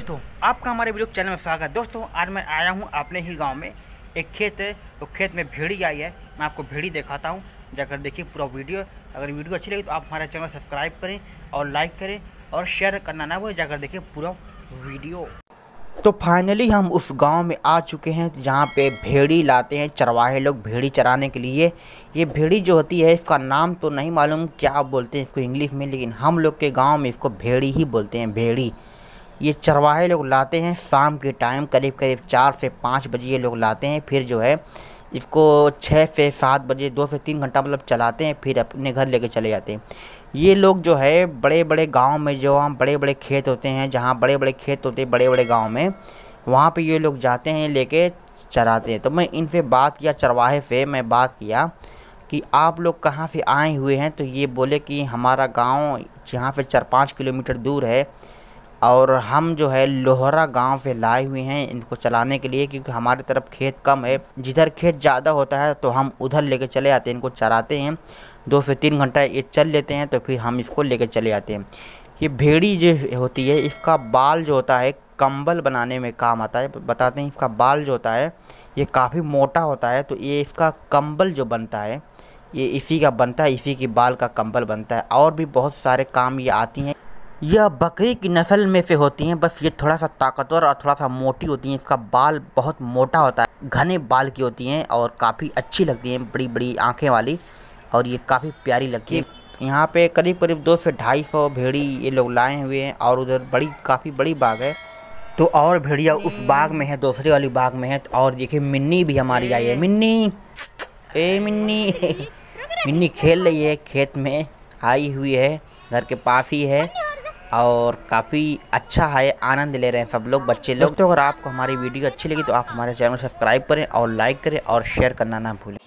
दोस्तों आपका हमारे वीडियो चैनल में स्वागत है दोस्तों आज मैं आया हूँ अपने ही गांव में एक खेत है तो खेत में भेड़ी आई है मैं आपको भेड़ी दिखाता हूँ जाकर देखिए पूरा वीडियो अगर वीडियो अच्छी लगी तो आप हमारा चैनल सब्सक्राइब करें और लाइक करें और शेयर करना ना भूलें जाकर देखिए पूरा वीडियो तो फाइनली हम उस गाँव में आ चुके हैं जहाँ पर भेड़ी लाते हैं चरवाहे लोग भेड़ी चराने के लिए ये भेड़ी जो होती है इसका नाम तो नहीं मालूम क्या बोलते हैं इसको इंग्लिश में लेकिन हम लोग के गाँव में इसको भेड़ी ही बोलते हैं भेड़ी ये चरवाहे लोग लाते हैं शाम के टाइम करीब करीब चार से पाँच बजे ये लोग लाते हैं फिर जो है इसको छः से सात बजे दो से तीन घंटा मतलब चलाते हैं फिर अपने घर लेके चले जाते हैं ये लोग जो है बड़े बड़े गांव में जो हम बड़े बड़े खेत होते हैं जहाँ बड़े बड़े खेत होते हैं बड़े बड़े गाँव में वहाँ पर ये लोग जाते हैं लेके चराते हैं तो मैं इनसे बात किया चरवाहे से मैं बात किया कि आप लोग कहाँ से आए हुए हैं तो ये बोले कि हमारा गांव जहाँ से चार पाँच किलोमीटर दूर है और हम जो है लोहरा गांव से लाए हुए हैं इनको चलाने के लिए क्योंकि हमारे तरफ खेत कम है जिधर खेत ज़्यादा होता है तो हम उधर लेके चले आते हैं इनको चराते हैं दो से तीन घंटा ये चल लेते हैं तो फिर हम इसको लेके चले आते हैं ये भेड़ी जो होती है इसका बाल जो होता है कंबल बनाने में काम आता है बताते हैं इसका बाल जो होता है ये काफ़ी मोटा होता है तो ये इसका कंबल जो बनता है ये इसी का बनता है इसी की बाल का कंबल बनता है और भी बहुत सारे काम ये आती हैं यह बकरी की नस्ल में से होती हैं बस ये थोड़ा सा ताकतवर और थोड़ा सा मोटी होती हैं इसका बाल बहुत मोटा होता है घने बाल की होती हैं और काफ़ी अच्छी लगती हैं बड़ी बड़ी आँखें वाली और ये काफ़ी प्यारी लगती है यहाँ पे करीब करीब दो से ढाई सौ भेड़ी ये लोग लाए हुए हैं और उधर बड़ी काफ़ी बड़ी बाग है तो और भेड़िया उस बाग में है दूसरे वाली बाग में है तो और देखिए मिन्नी भी हमारी आई है मिन्नी ए मिन्नी मिन्नी खेल रही है खेत में आई हुई है घर के पास ही है और काफ़ी अच्छा है आनंद ले रहे हैं सब लोग बच्चे लोग तो अगर आपको हमारी वीडियो अच्छी लगी तो आप हमारे चैनल सब्सक्राइब करें और लाइक करें और शेयर करना ना भूलें